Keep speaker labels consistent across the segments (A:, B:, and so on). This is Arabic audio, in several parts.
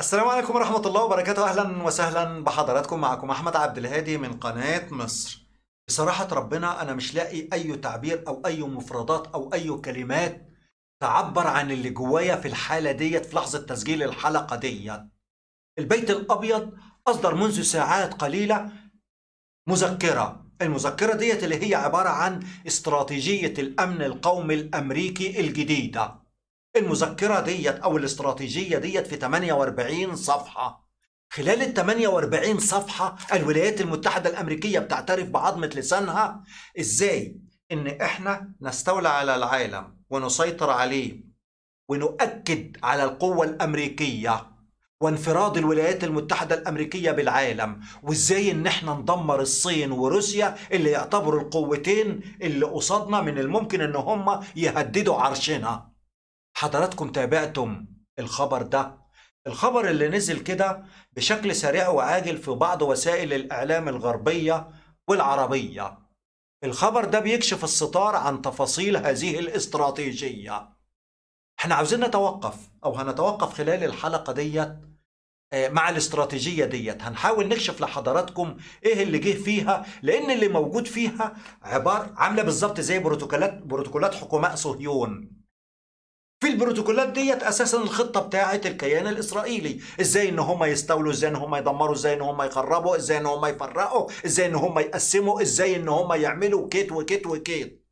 A: السلام عليكم ورحمة الله وبركاته أهلا وسهلا بحضراتكم معكم أحمد عبد الهادي من قناة مصر بصراحة ربنا أنا مش لاقي أي تعبير أو أي مفردات أو أي كلمات تعبر عن اللي جوايا في الحالة ديت في لحظة تسجيل الحلقة ديت البيت الأبيض أصدر منذ ساعات قليلة مذكرة المذكرة ديت اللي هي عبارة عن استراتيجية الأمن القومي الأمريكي الجديدة المذكرة ديت أو الاستراتيجية ديت في 48 صفحة خلال ال 48 صفحة الولايات المتحدة الأمريكية بتعترف بعظمة لسانها إزاي إن إحنا نستولى على العالم ونسيطر عليه ونؤكد على القوة الأمريكية وانفراد الولايات المتحدة الأمريكية بالعالم وإزاي إن إحنا ندمر الصين وروسيا اللي يعتبروا القوتين اللي قصادنا من الممكن إن هم يهددوا عرشنا حضراتكم تابعتم الخبر ده الخبر اللي نزل كده بشكل سريع وعاجل في بعض وسائل الإعلام الغربية والعربية الخبر ده بيكشف الستار عن تفاصيل هذه الاستراتيجية احنا عاوزين نتوقف او هنتوقف خلال الحلقة ديت آه، مع الاستراتيجية ديت هنحاول نكشف لحضراتكم ايه اللي جه فيها لان اللي موجود فيها عبارة عاملة بالظبط زي بروتوكولات بروتوكولات حكماء صهيون في البروتوكولات ديت اساسا الخطه بتاعه الكيان الاسرائيلي ازاي ان هم يستولوا ازاي ان هم يدمروا ازاي ان هم يخربوا ازاي ان هم يفرقوا ازاي ان هم يقسموا ازاي ان هم يعملوا كيت وكيت وكيت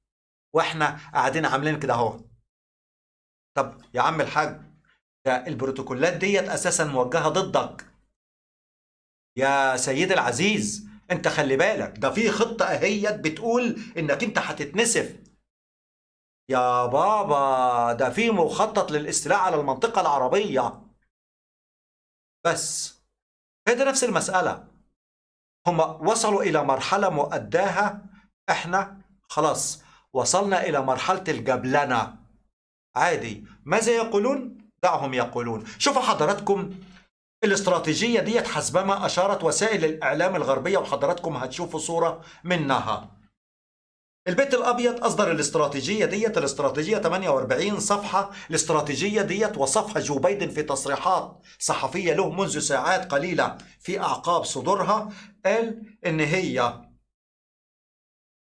A: واحنا قاعدين عاملين كده اهو طب يا عم الحاج ده البروتوكولات ديت اساسا موجهه ضدك يا سيدي العزيز انت خلي بالك ده في خطه اهيت بتقول انك انت هتتنسف يا بابا ده في مخطط للاستيلاء على المنطقة العربية بس هي دي نفس المسألة هم وصلوا إلى مرحلة مؤداها إحنا خلاص وصلنا إلى مرحلة الجبلنة عادي ماذا يقولون؟ دعهم يقولون شوفوا حضراتكم الاستراتيجية ديت حسبما أشارت وسائل الإعلام الغربية وحضراتكم هتشوفوا صورة منها البيت الابيض اصدر الاستراتيجيه ديت الاستراتيجيه 48 صفحه الاستراتيجيه ديت وصفها جو بايدن في تصريحات صحفيه له منذ ساعات قليله في اعقاب صدورها قال ان هي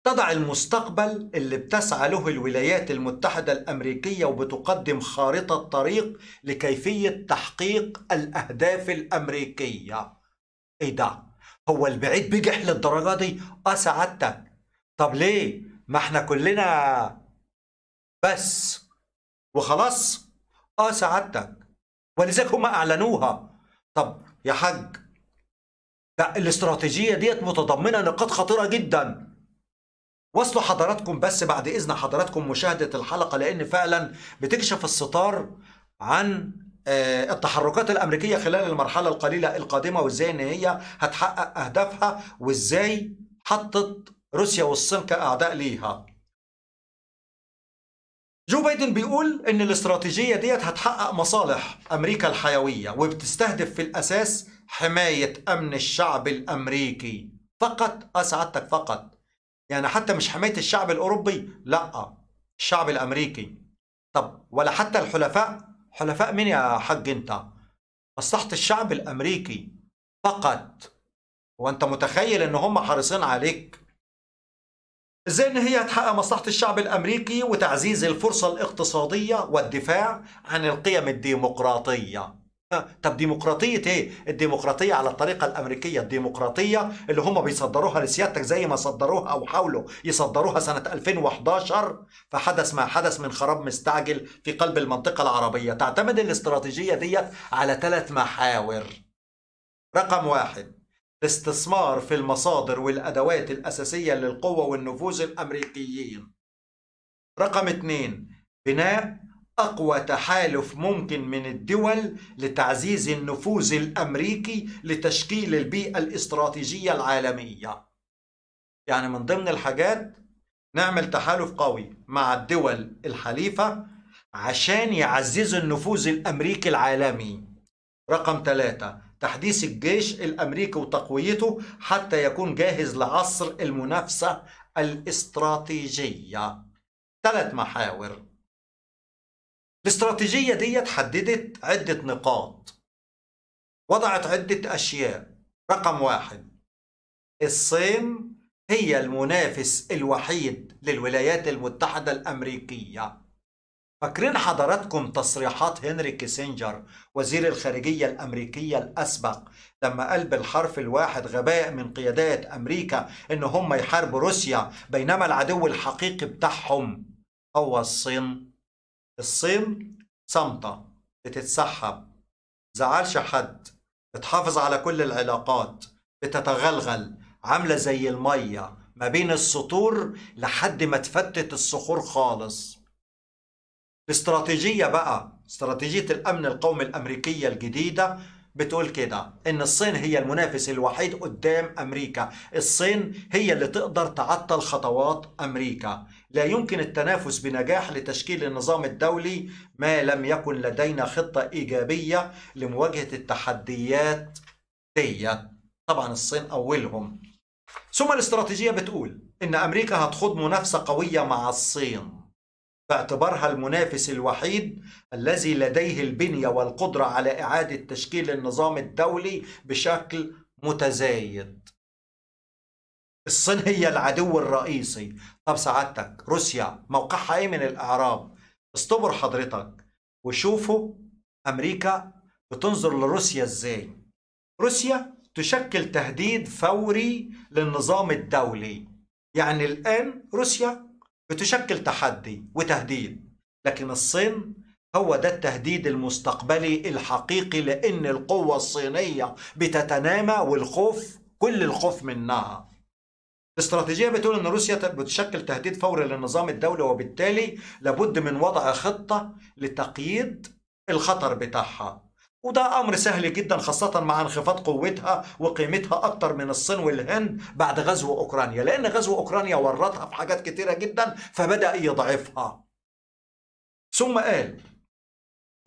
A: تضع المستقبل اللي بتسعى له الولايات المتحدة الأمريكية وبتقدم خارطة طريق لكيفية تحقيق الأهداف الأمريكية إيه ده؟ هو البعيد بجح للدرجة دي؟ آه طب ليه؟ ما احنا كلنا بس وخلاص اه سعادتك ولذلك هم اعلنوها طب يا حاج لا الاستراتيجيه ديت متضمنه نقاط خطيره جدا وصلوا حضراتكم بس بعد اذن حضراتكم مشاهده الحلقه لان فعلا بتكشف الستار عن آه، التحركات الامريكيه خلال المرحله القليله القادمه وازاي ان هي هتحقق اهدافها وازاي حطت روسيا والصين كأعداء ليها جو بايدن بيقول ان الاستراتيجية ديت هتحقق مصالح امريكا الحيوية وبتستهدف في الاساس حماية امن الشعب الامريكي فقط اسعدتك آه، فقط يعني حتى مش حماية الشعب الاوروبي لا الشعب الامريكي طب ولا حتى الحلفاء حلفاء مين يا حج انت مصلحة الشعب الامريكي فقط وانت متخيل ان هم حريصين عليك ازاي ان هي تحقق مصلحه الشعب الامريكي وتعزيز الفرصه الاقتصاديه والدفاع عن القيم الديمقراطيه طب ديمقراطيه ايه الديمقراطيه على الطريقه الامريكيه الديمقراطيه اللي هم بيصدروها لسيادتك زي ما صدروها او حاولوا يصدروها سنه 2011 فحدث ما حدث من خراب مستعجل في قلب المنطقه العربيه تعتمد الاستراتيجيه ديت على ثلاث محاور رقم واحد استثمار في المصادر والأدوات الأساسية للقوة والنفوذ الأمريكيين رقم اثنين بناء أقوى تحالف ممكن من الدول لتعزيز النفوذ الأمريكي لتشكيل البيئة الاستراتيجية العالمية يعني من ضمن الحاجات نعمل تحالف قوي مع الدول الحليفة عشان يعززوا النفوذ الأمريكي العالمي رقم ثلاثة تحديث الجيش الأمريكي وتقويته حتى يكون جاهز لعصر المنافسة الاستراتيجية ثلاث محاور الاستراتيجية دي حددت عدة نقاط وضعت عدة أشياء رقم واحد الصين هي المنافس الوحيد للولايات المتحدة الأمريكية فاكرين حضراتكم تصريحات هنري كيسنجر وزير الخارجية الأمريكية الأسبق لما قال بالحرف الواحد غباء من قيادات أمريكا إن هم يحاربوا روسيا بينما العدو الحقيقي بتاعهم هو الصين الصين صامتة بتتسحب زعلش حد بتحافظ على كل العلاقات بتتغلغل عاملة زي المية ما بين السطور لحد ما تفتت الصخور خالص الاستراتيجية بقى استراتيجية الأمن القومي الأمريكية الجديدة بتقول كده إن الصين هي المنافس الوحيد قدام أمريكا الصين هي اللي تقدر تعطل خطوات أمريكا لا يمكن التنافس بنجاح لتشكيل النظام الدولي ما لم يكن لدينا خطة إيجابية لمواجهة التحديات دي طبعا الصين أولهم ثم الاستراتيجية بتقول إن أمريكا هتخوض منافسة قوية مع الصين باعتبارها المنافس الوحيد الذي لديه البنية والقدرة على إعادة تشكيل النظام الدولي بشكل متزايد الصين هي العدو الرئيسي طب سعادتك روسيا موقعها ايه من الاعراب استبر حضرتك وشوفوا امريكا بتنظر لروسيا ازاي روسيا تشكل تهديد فوري للنظام الدولي يعني الان روسيا بتشكل تحدي وتهديد لكن الصين هو ده التهديد المستقبلي الحقيقي لأن القوة الصينية بتتنامى والخوف كل الخوف منها الاستراتيجية بتقول أن روسيا بتشكل تهديد فوري للنظام الدولي وبالتالي لابد من وضع خطة لتقييد الخطر بتاعها وده أمر سهل جدا خاصة مع انخفاض قوتها وقيمتها أكتر من الصين والهند بعد غزو أوكرانيا لأن غزو أوكرانيا ورطها في حاجات كتيرة جدا فبدأ يضعفها ثم قال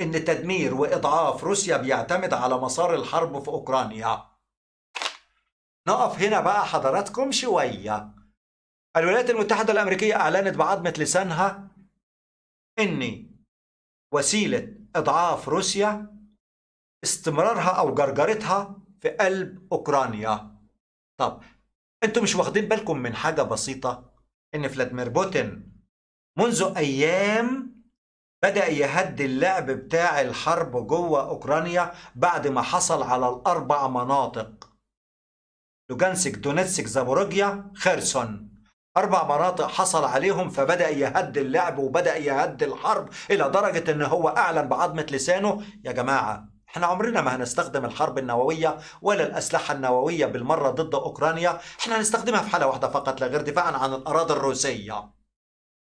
A: إن تدمير وإضعاف روسيا بيعتمد على مسار الحرب في أوكرانيا نقف هنا بقى حضراتكم شوية الولايات المتحدة الأمريكية أعلنت بعضمة لسانها إن وسيلة إضعاف روسيا استمرارها او جرجرتها في قلب اوكرانيا طب انتوا مش واخدين بالكم من حاجه بسيطه ان فلاديمير بوتين منذ ايام بدا يهدي اللعب بتاع الحرب جوه اوكرانيا بعد ما حصل على الاربع مناطق لوجانسك دونيتسك زابوروجيا خيرسون أربع مناطق حصل عليهم فبدأ يهدي اللعب وبدأ يهدي الحرب إلى درجة إن هو أعلن بعضمة لسانه يا جماعة احنا عمرنا ما هنستخدم الحرب النووية ولا الأسلحة النووية بالمرة ضد أوكرانيا احنا هنستخدمها في حالة واحدة فقط لا غير دفاعا عن الأراضي الروسية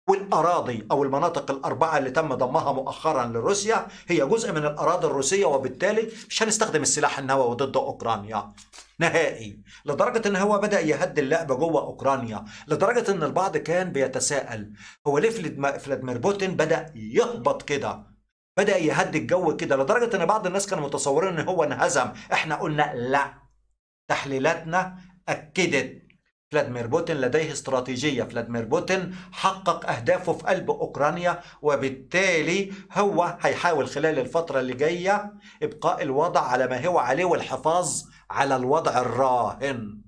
A: والأراضي أو المناطق الأربعة اللي تم ضمها مؤخرا لروسيا هي جزء من الأراضي الروسية وبالتالي مش هنستخدم السلاح النووي ضد أوكرانيا نهائي لدرجة ان هو بدأ يهدي اللعبة جوه اوكرانيا لدرجة ان البعض كان بيتساءل هو ليه فلاديمير بوتين بدأ يهبط كده بدا يهدد جو كده لدرجه ان بعض الناس كانوا متصورين ان هو انهزم احنا قلنا لا تحليلاتنا اكدت فلاديمير بوتين لديه استراتيجيه فلاديمير بوتين حقق اهدافه في قلب اوكرانيا وبالتالي هو هيحاول خلال الفتره اللي جايه ابقاء الوضع على ما هو عليه والحفاظ على الوضع الراهن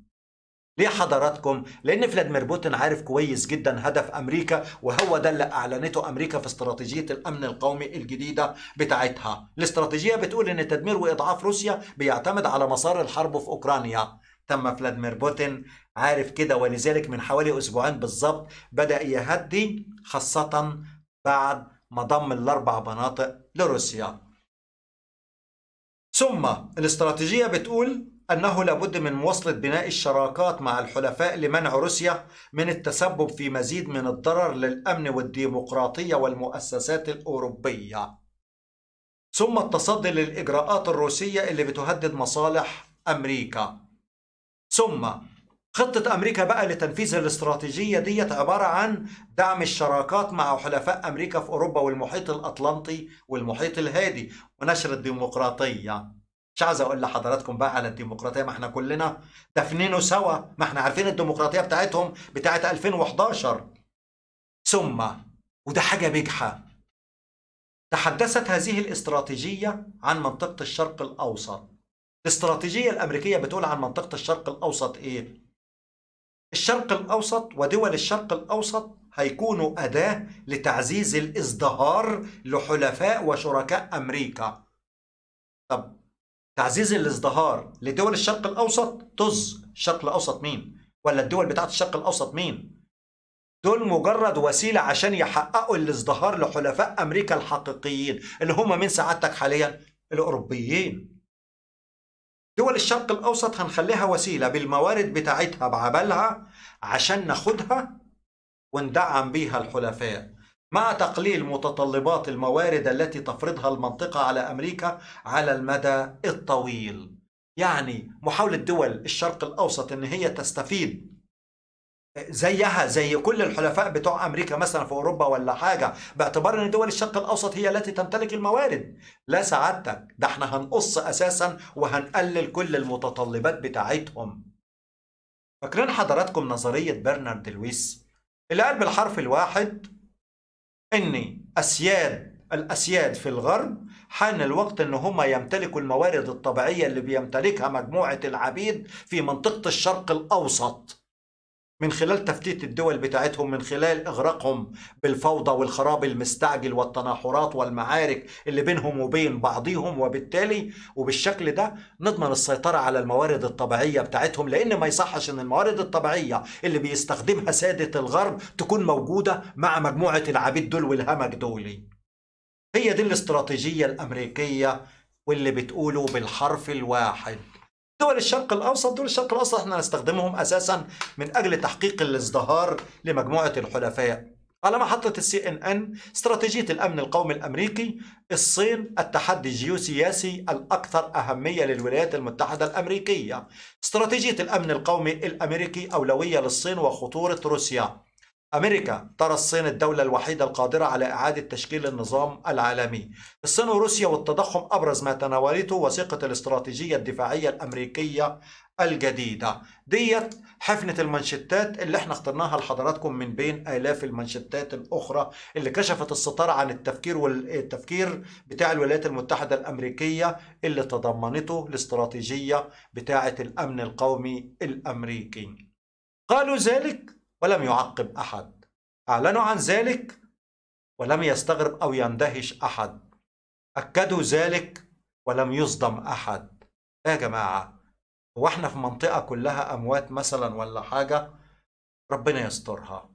A: ليه حضراتكم؟ لأن فلاديمير بوتين عارف كويس جدا هدف أمريكا وهو ده اللي أعلنته أمريكا في استراتيجية الأمن القومي الجديدة بتاعتها. الاستراتيجية بتقول إن تدمير وإضعاف روسيا بيعتمد على مسار الحرب في أوكرانيا. تم فلاديمير بوتين عارف كده ولذلك من حوالي أسبوعين بالظبط بدأ يهدي خاصة بعد ما ضم الأربع مناطق لروسيا. ثم الاستراتيجية بتقول أنه لابد من مواصلة بناء الشراكات مع الحلفاء لمنع روسيا من التسبب في مزيد من الضرر للأمن والديمقراطية والمؤسسات الأوروبية ثم التصدي للإجراءات الروسية اللي بتهدد مصالح أمريكا ثم خطة أمريكا بقى لتنفيذ الاستراتيجية ديت عبارة عن دعم الشراكات مع حلفاء أمريكا في أوروبا والمحيط الأطلنطي والمحيط الهادي ونشر الديمقراطية مش عايز اقول لحضراتكم بقى على الديمقراطيه ما احنا كلنا دفنينه سوا ما احنا عارفين الديمقراطيه بتاعتهم بتاعه 2011 ثم وده حاجه بجحه تحدثت هذه الاستراتيجيه عن منطقه الشرق الاوسط الاستراتيجيه الامريكيه بتقول عن منطقه الشرق الاوسط ايه الشرق الاوسط ودول الشرق الاوسط هيكونوا اداه لتعزيز الازدهار لحلفاء وشركاء امريكا طب تعزيز الازدهار لدول الشرق الاوسط طز الشرق الاوسط مين ولا الدول بتاعت الشرق الاوسط مين دول مجرد وسيله عشان يحققوا الازدهار لحلفاء امريكا الحقيقيين اللي هم من سعادتك حاليا الاوروبيين دول الشرق الاوسط هنخليها وسيله بالموارد بتاعتها بعبلها عشان ناخدها وندعم بيها الحلفاء مع تقليل متطلبات الموارد التي تفرضها المنطقة على أمريكا على المدى الطويل يعني محاولة دول الشرق الأوسط أن هي تستفيد زيها زي كل الحلفاء بتوع امريكا مثلا في اوروبا ولا حاجه باعتبار ان دول الشرق الاوسط هي التي تمتلك الموارد لا سعادتك ده احنا هنقص اساسا وهنقلل كل المتطلبات بتاعتهم فاكرين حضراتكم نظريه برنارد لويس اللي قال بالحرف الواحد أن أسياد الأسياد في الغرب حان الوقت أن هم يمتلكوا الموارد الطبيعية اللي بيمتلكها مجموعة العبيد في منطقة الشرق الأوسط من خلال تفتيت الدول بتاعتهم من خلال إغراقهم بالفوضى والخراب المستعجل والتناحرات والمعارك اللي بينهم وبين بعضهم وبالتالي وبالشكل ده نضمن السيطرة على الموارد الطبيعية بتاعتهم لأن ما يصحش أن الموارد الطبيعية اللي بيستخدمها سادة الغرب تكون موجودة مع مجموعة العبيد دول والهمج دول هي دي الاستراتيجية الأمريكية واللي بتقوله بالحرف الواحد دول الشرق الاوسط دول الشرق الاوسط احنا نستخدمهم اساسا من اجل تحقيق الازدهار لمجموعه الحلفاء على محطة السي ان ان استراتيجية الأمن القومي الأمريكي الصين التحدي الجيوسياسي الأكثر أهمية للولايات المتحدة الأمريكية استراتيجية الأمن القومي الأمريكي أولوية للصين وخطورة روسيا أمريكا ترى الصين الدولة الوحيدة القادرة على إعادة تشكيل النظام العالمي الصين وروسيا والتضخم أبرز ما تناولته وثيقة الاستراتيجية الدفاعية الأمريكية الجديدة ديت حفنة المانشيتات اللي احنا اخترناها لحضراتكم من بين آلاف المانشيتات الأخرى اللي كشفت الستار عن التفكير والتفكير بتاع الولايات المتحدة الأمريكية اللي تضمنته الاستراتيجية بتاعة الأمن القومي الأمريكي قالوا ذلك ولم يعقب أحد أعلنوا عن ذلك ولم يستغرب أو يندهش أحد أكدوا ذلك ولم يصدم أحد يا جماعة هو احنا في منطقة كلها أموات مثلا ولا حاجة ربنا يسترها